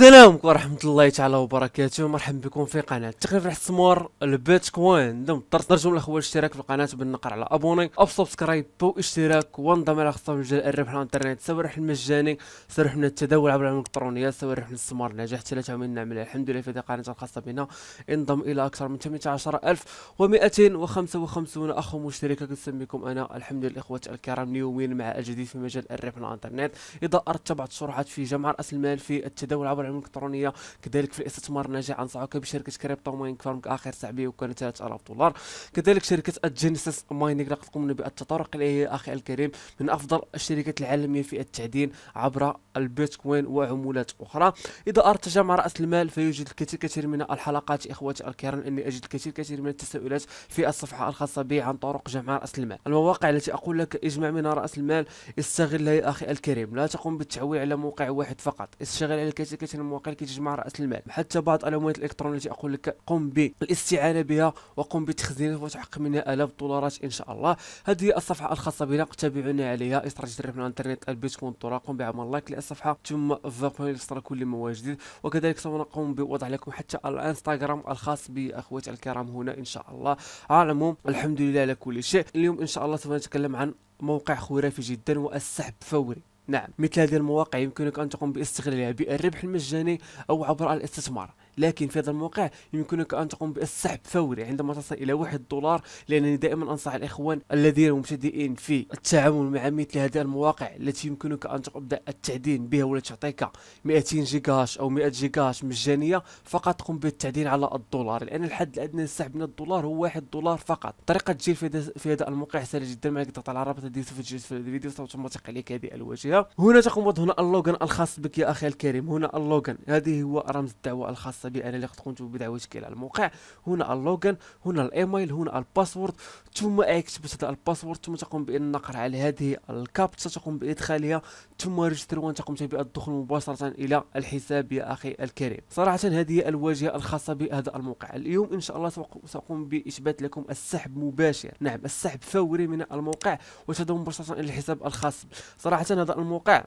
السلام عليكم ورحمة الله تعالى وبركاته مرحبا بكم في قناة تقريبا راح تسمور البيتكوين دم الدرس نرجو من الاخوة الاشتراك في القناة بالنقر على ابوني او سبسكرايب او اشتراك وانضم الى خصم مجال الربح على الانترنت سواء ربح مجاني سواء ربح من التداول عبر العملة الالكترونية سواء ربح من الاستثمار ثلاثة من نعمل الحمد لله في هذه القناة الخاصة بنا انضم الى اكثر من 18255 اخ مشترك كنسميكم انا الحمد لله الاخوة الكرام يوميا مع الجديد في مجال الربح على الانترنت اذا اردت بعض الشروحات في جمع راس المال في التداول عبر العلوم الالكترونيه كذلك في الاستثمار الناجح انصحك بشركه كريبتو ماينك فارم اخر سعبيه وكانت 3000 دولار كذلك شركه الجينيسيس مايننج لقد قمنا بالتطرق اليه اخي الكريم من افضل الشركات العالميه في التعدين عبر البيتكوين وعمولات اخرى اذا اردت جمع راس المال فيوجد الكثير كثير من الحلقات اخوتي الكرام اني اجد الكثير كثير من التساؤلات في الصفحه الخاصه بي عن طرق جمع راس المال المواقع التي اقول لك اجمع منها راس المال استغلها يا اخي الكريم لا تقوم بالتعويل على موقع واحد فقط استغل على الكثير كثير المواطن المقل كيتجمع راس المال حتى بعض الاموات الالكترونيه التي اقول لك قم بالاستعانه بها وقم بتخزينها وتحقق منها الاف الدولارات ان شاء الله هذه الصفحه الخاصه بنا تابعونا عليها استراتيجيه الربح من الانترنت البيتكوين قم بعمل لايك للصفحه ثم فاكوين لاستر كل ما جديد وكذلك سوف نقوم بوضع لكم حتى الانستغرام الخاص باخواتي الكرام هنا ان شاء الله على العموم الحمد لله على كل شيء اليوم ان شاء الله سوف نتكلم عن موقع خرافي جدا والسحب فوري نعم مثل هذه المواقع يمكنك أن تقوم باستغلالها بالربح المجاني أو عبر الاستثمار لكن في هذا الموقع يمكنك أن تقوم بالسحب فوري عندما تصل إلى واحد دولار لأنني دائما أنصح الإخوان الذين مبتدئين في التعامل مع مثل هذه المواقع التي يمكنك أن تبدأ التعدين بها ولا تعطيك 200 جيجاش أو 100 جيجاش مجانية فقط قم بالتعدين على الدولار لأن الحد الأدنى للسحب من الدولار هو 1 دولار فقط طريقة التسجيل في, في هذا الموقع سهلة جدا ما تضغط على الرابط الذي سوف تجد في الفيديو سوف تمتق عليك هذه الواجهة هنا تقوم بوضع هنا اللوغن الخاص بك يا أخي الكريم هنا اللوغن هذه هو رمز الدعوة الخاصة الخاصه بي انا اللي تكون بدعوتك على الموقع هنا اللوغن هنا الايميل هنا الباسورد ثم اكتب هذا الباسورد ثم تقوم بالنقر على هذه الكابتشا تقوم بادخالها ثم ريجستر وان تقوم بالدخول مباشره الى الحساب يا اخي الكريم صراحه هذه الواجهه الخاصه بهذا الموقع اليوم ان شاء الله ساقوم باثبات لكم السحب مباشر نعم السحب فوري من الموقع وتدوم مباشره الى الحساب الخاص صراحه هذا الموقع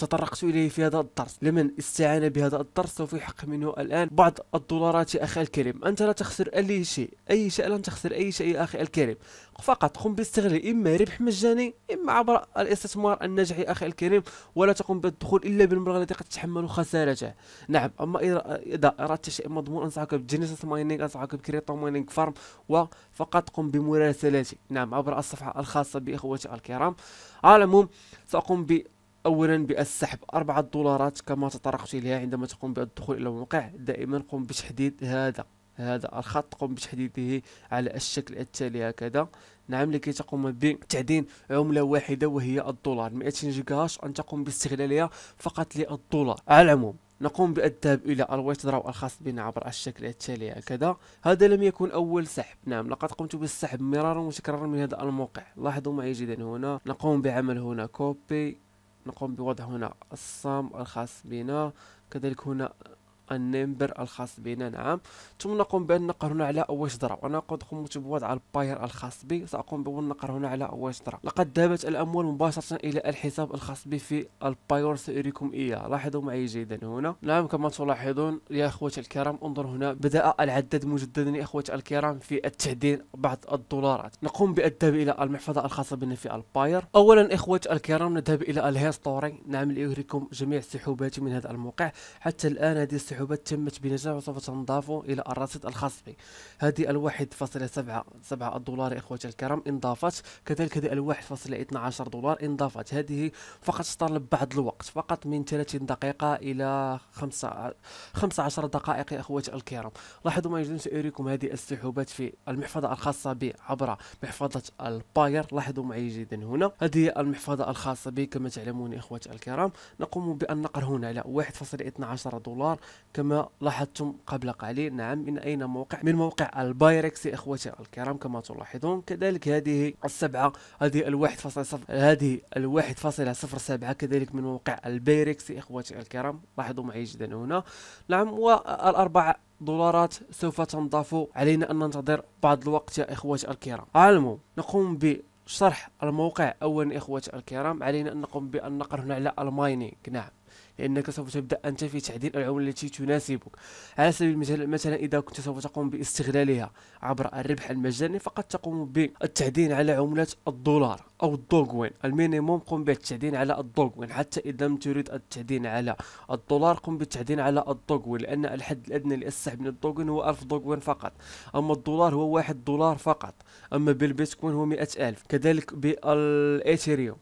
تطرقت إليه في هذا الدرس لمن استعان بهذا الدرس سوف يحق منه الآن بعض الدولارات يا أخي الكريم أنت لا تخسر أي شيء أي شيء لن تخسر أي شيء يا أخي الكريم فقط قم باستغلال إما ربح مجاني إما عبر الاستثمار الناجح يا أخي الكريم ولا تقم بالدخول إلا بالمبلغ الذي قد تتحمل خسارته نعم أما إذا أردت شيء مضمون أنصحك بجينيسيس ماينينغ أنصحك بكريبتو ماينينغ فارم وفقط قم بمراسلتي نعم عبر الصفحة الخاصة بإخوتي الكرام على العموم سأقوم ب اولا بالسحب أربعة دولارات كما تطرقت اليها عندما تقوم بالدخول الى الموقع دائما قم بتحديد هذا هذا الخط قم بتحديده على الشكل التالي هكذا نعم لكي تقوم بتعدين عملة واحدة وهي الدولار 200 جيجاش أن تقوم باستغلالها فقط للدولار على العموم نقوم بالذهاب الى الويت دراو الخاص بنا عبر الشكل التالي هكذا هذا لم يكن اول سحب نعم لقد قمت بالسحب مرارا وتكرارا من هذا الموقع لاحظوا معي جدا هنا نقوم بعمل هنا كوبي نقوم بوضع هنا الصام الخاص بنا كذلك هنا النمبر الخاص بنا نعم ثم نقوم بان نقر هنا على اول شجره وانا قد قمت بوضع الباير الخاص بي ساقوم بالنقر هنا على اول شجره لقد ذهبت الاموال مباشره الى الحساب الخاص بي في الباير ساريكم اياه لاحظوا معي جيدا هنا نعم كما تلاحظون يا اخوه الكرام انظر هنا بدا العداد مجددا يا اخوه الكرام في التعدين بعض الدولارات نقوم بالذهاب الى المحفظه الخاصه بنا في الباير اولا اخوه الكرام نذهب الى الهيستوري نعم لاريكم جميع السحوبات من هذا الموقع حتى الان هذه السحوبات السحوبات تمت بنجاح وسوف تنضاف إلى الرصيد الخاص بي هذه الواحد فاصلة سبعة سبعة إخوتي الكرام انضافت كذلك هذه الواحد فاصلة دولار انضافت هذه فقط تطلب بعض الوقت فقط من 30 دقيقة إلى 15 دقائق إخوتي الكرام لاحظوا ما يجدون ساريكم هذه السحوبات في المحفظة الخاصة بي عبر محفظة الباير لاحظوا معي جيدا هنا هذه المحفظة الخاصة بي كما تعلمون إخوتي الكرام نقوم بأن نقر هنا على 1.12 دولار كما لاحظتم قبل قليل نعم من أين موقع من موقع البايركس إخوتي الكرام كما تلاحظون كذلك هذه السبعة هذه الواحد فاصلة صفر هذه الواحد فاصلة صفر سبعة كذلك من موقع البايركس إخوتي الكرام لاحظوا معي جدا هنا نعم والأربعة دولارات سوف تنضاف علينا أن ننتظر بعض الوقت يا إخوتي الكرام على المهم نقوم ب شرح الموقع اولا اخوتي الكرام علينا ان نقوم بان هنا على الماينينغ نعم لانك سوف تبدا انت في تعديل العمله التي تناسبك على سبيل المثال مثلا اذا كنت سوف تقوم باستغلالها عبر الربح المجاني فقد تقوم بالتعدين على عمله الدولار او الدوغوين المينيموم قم بالتعدين على الدوغوين حتى اذا لم تريد التعدين على الدولار قم بالتعدين على الدوغوين لان الحد الادنى للسحب من الدوغوين هو 1000 دوغوين فقط اما الدولار هو 1 دولار فقط اما بالبيتكوين هو 100000 كذلك بالايثيريوم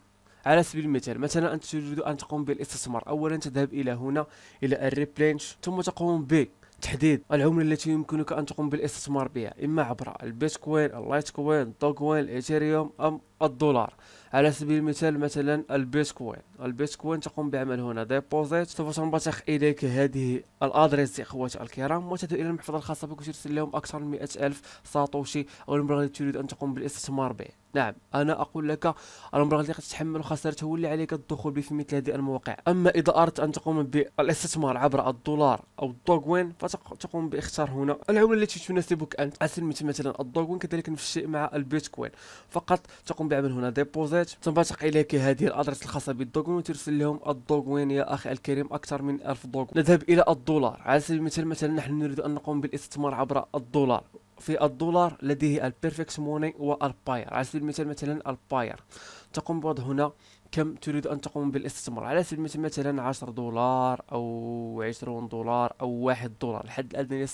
على سبيل المثال مثلا أنت تريد أن تقوم بالاستثمار أولا تذهب إلى هنا إلى الريبلينش ثم تقوم ب تحديد العمله التي يمكنك ان تقوم بالاستثمار بها اما عبر البيتكوين اللايتكوين الدوكوين الايثيريوم ام الدولار على سبيل المثال مثلا البيتكوين البيتكوين تقوم بعمل هنا ديبوزيت سوف تنبثق اليك هذه الادريس يا اخواتي الكرام وتذهب الى المحفظه الخاصه بك وترسل لهم اكثر من مئة الف ساتوشي او المبلغ الذي تريد ان تقوم بالاستثمار به نعم انا اقول لك المبلغ اللي غتتحمل خسارته هو اللي عليك الدخول به في مثل هذه المواقع اما اذا اردت ان تقوم بالاستثمار عبر الدولار او الدوغوين فتقوم باختيار هنا العمله التي تناسبك انت على مثلا الدوغوين كذلك نفس الشيء مع البيتكوين فقط تقوم بعمل هنا ديبوزيت تنبثق اليك هذه الادرس الخاصه بالدوغوين وترسل لهم الدوغوين يا اخي الكريم اكثر من 1000 دوغوين نذهب الى الدولار على سبيل المثال مثلا نحن نريد ان نقوم بالاستثمار عبر الدولار في الدولار لديه البيرفكت موني والباير على سبيل المثال مثلا الباير تقوم بوضع هنا كم تريد أن تقوم بالاستثمار على سبيل المثال مثلا عشر دولار أو عشرون دولار أو واحد دولار الحد الأدنى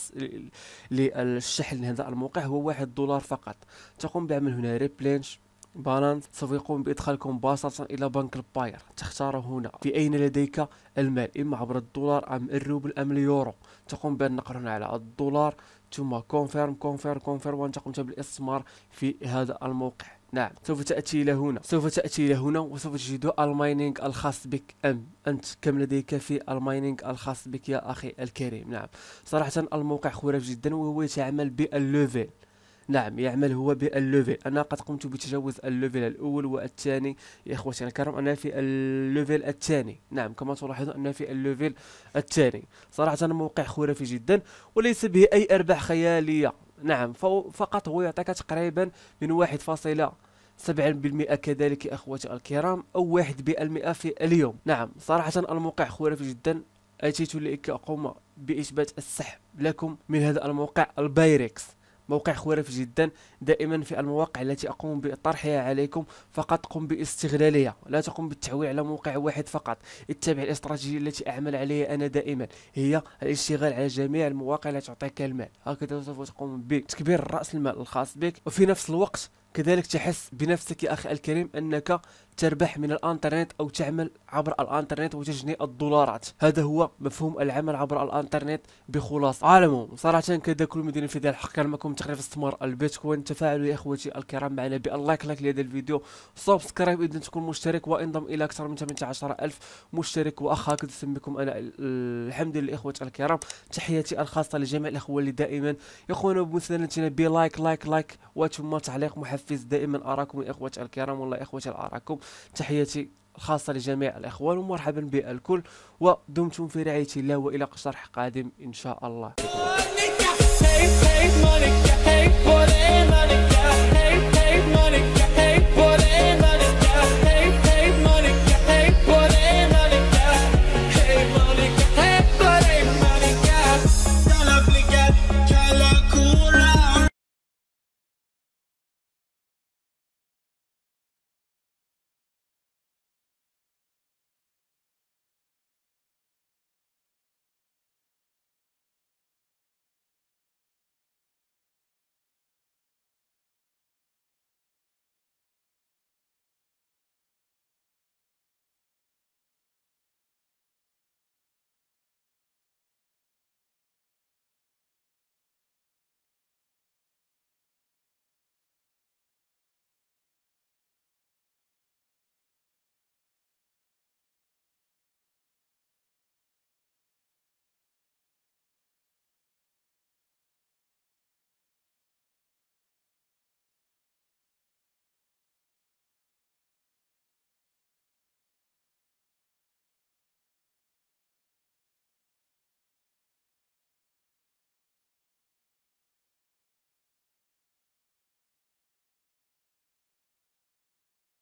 للشحن لهذا الموقع هو واحد دولار فقط تقوم بعمل هنا ريبلينش بالانس سوف يقوم بإدخالكم مباشره إلى بنك الباير تختار هنا في أين لديك المال إما عبر الدولار أم الروبل أم اليورو تقوم بالنقر هنا على الدولار ثم كونفيرم كونفيرم كونفيرم وأنت قمت بالاستثمار في هذا الموقع نعم سوف تأتي إلى هنا سوف تأتي إلى هنا وسوف تجد المايننج الخاص بك أم أنت كم لديك في المايننج الخاص بك يا أخي الكريم نعم صراحة الموقع خرافي جدا وهو يتعامل بالليفل نعم يعمل هو بالليفل انا قد قمت بتجاوز الليفل الاول والثاني يا اخوتي الكرام انا في الليفل الثاني نعم كما تلاحظون انا في الليفل الثاني صراحه موقع خرافي جدا وليس به اي ارباح خياليه نعم فقط هو يعطيك تقريبا من 1.7 كذلك يا اخوتي الكرام او 1% في اليوم نعم صراحه الموقع خرافي جدا اتيت لكي اقوم باثبات السحب لكم من هذا الموقع البايركس موقع خرافي جدا دائما في المواقع التي أقوم بطرحها عليكم فقط قم باستغلالها لا تقم بالتعويع على موقع واحد فقط اتبع الاستراتيجية التي أعمل عليها أنا دائما هي الاشتغال على جميع المواقع التي تعطيك المال هكذا سوف تقوم بتكبير رأس المال الخاص بك وفي نفس الوقت كذلك تحس بنفسك يا أخي الكريم أنك تربح من الانترنت او تعمل عبر الانترنت وتجني الدولارات هذا هو مفهوم العمل عبر الانترنت بخلاصه على صراحه كذا كل مدينه في ذا الحق كان معكم تقريبا استثمار البيتكوين تفاعلوا يا اخوتي الكرام معنا باللايك لايك لهذا الفيديو سبسكرايب اذا تكون مشترك وانضم الى اكثر من 18000 مشترك واخا هكذا انا الحمد لله اخوتي الكرام تحياتي الخاصه لجميع الاخوه اللي دائما يخونوا بمساندتنا بلايك لايك لايك وتم تعليق محفز المحفز دائما اراكم الاخوه الكرام والله اخوه اراكم تحياتي الخاصه لجميع الاخوان ومرحبا بالكل ودمتم في رعايه الله والى شرح قادم ان شاء الله